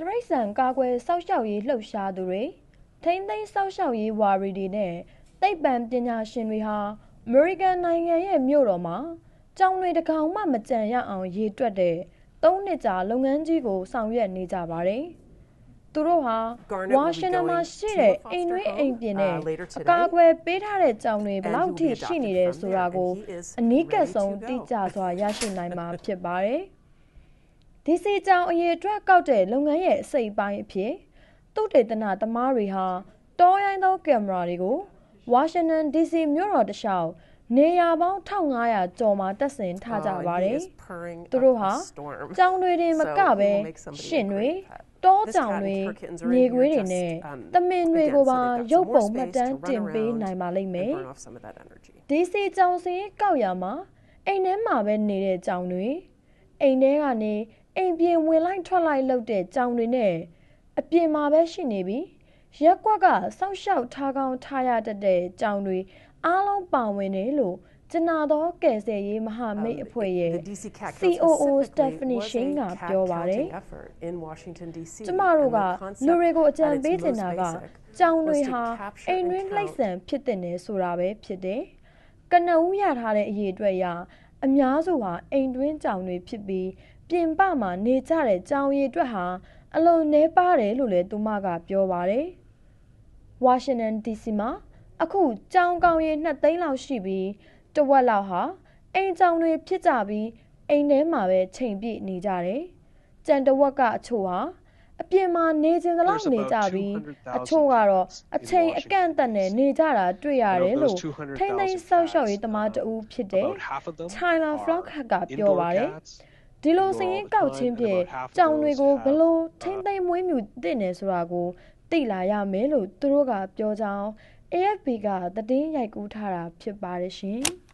တရိတ်ဆန်ကာကွယ်စောက်ရှောက်ရေးလှုပ်ရှားသူတွေထိမ့်သိမ်းစောက်ရှောက်ရေးဝါရီတွေနဲ့သိပ္ပံပညာရှင်တွေဟာအမေရိကန်နိုင်ငံရဲ့မြို့တော်မှာကြောင်တွေတကောင်မှ မကြံရအောင်ရေတွက်တဲ့၃နှစ်ကြာလုပ်ငန်းကြီးကိုဆောင်ရွက်နေကြပါတယ်။သူတို့ဟာဝါရှင်တန်မှာရှိတဲ့အိမ်တွင်းအိမ်ပြင်နဲ့အကာအကွယ်ပေးထားတဲ့ကြောင်တွေဘလောက်ထိရှိနေတယ်ဆိုတာကိုအနီးကပ်ဆုံးတိကျစွာရရှိနိုင်မှာဖြစ်ပါတယ်။ဒီစီကြောင်အရေအတွက်ကောက်တဲ့လုပ်ငန်းရဲ့အစိတ်အပိုင်းအဖြစ်သုတေသနသမားတွေဟာတောရိုင်းသောကင်မရာတွေကိုဝါရှင်တန် DC မြို့တော်တခြားနေရာပေါင်း1500ကျော်မှာတပ်ဆင်ထားကြပါတယ်။သူတို့ဟာကြောင်တွေတင်မကပဲရှင်တွေတောကြောင်တွေမြေခွေးတွေနဲ့တမင်တွေကိုပါရုပ်ပုံမှတ်တမ်းတင်ပေးနိုင်ပါလိမ့်မယ်။ DC ကြောင်စင်းကောက်ရမှာ အိမ်ထဲမှာပဲနေတဲ့ကြောင်တွေ အိမ်ထဲကနေအိမ်ပြင်ဝင်လိုက်ထွက်လိုက်လုပ်တဲ့ကြောင်တွေနဲ့အပြင်မှာပဲရှိနေပြီးရက်ကွက်ကစောက်ရှောက်ထားကောင်းထားရတတ်တဲ့ကြောင်တွေအားလုံးပါဝင်တယ်လို့ကျနာတော့ကယ်ဆယ်ရေးမဟာမိတ်အဖွဲ့ရဲ့ COO Stephanie Shane ကပြောပါတယ်။ကျမတို့ကလူတွေကိုအကြံပေးချင်တာကကြောင်တွေဟာအိမ်ရင်းလိုက်ဆံဖြစ်တဲ့နယ်ဆိုတာပဲဖြစ်တယ်။ကနဦးရထားတဲ့အရေးအတွက်ရအများစုဟာအိမ်တွင်းကြောင်တွေဖြစ်ပြီးပြင်ပမှာနေကြတဲ့ကြောင်ရည်အတွက်ဟာအလွန်နှဲပါတယ်လို့လည်းသူမကပြောပါတယ်။ဝါရှင်တန် DC မှာအခုကြောင်ကောင်ရည်2သိန်းလောက်ရှိပြီးတဝက်လောက်ဟာ အိမ်ကြောင်တွေဖြစ်ကြပြီးအိမ်ထဲမှာပဲချိန်ပြည့်နေကြတယ်။ကြံတဝက်ကအချို့ဟာအပြင်မှာနေခြင်းကလောက်နေကြပြီးအချို့ကတော့အချိန်အကန့်အသတ်နဲ့နေကြတာတွေ့ရတယ်လို့ထိန်းသိမ်းဆောက်ရှောက်ရေးသမားတဦးဖြစ်တဲ့ China Flock ကပြောပါတယ်။ဒီလိုစရင်ကောက်ချင်းဖြင့်ကြောင်တွေကိုဘလို့ထိမ့်သိမ့်မွေးမြူတင့်နေဆိုတာကိုသိလာရမယ်လို့သူတို့ကပြောကြောင်း AFP ကသတင်းရိုက်ကူးထားတာဖြစ်ပါတယ်ရှင်။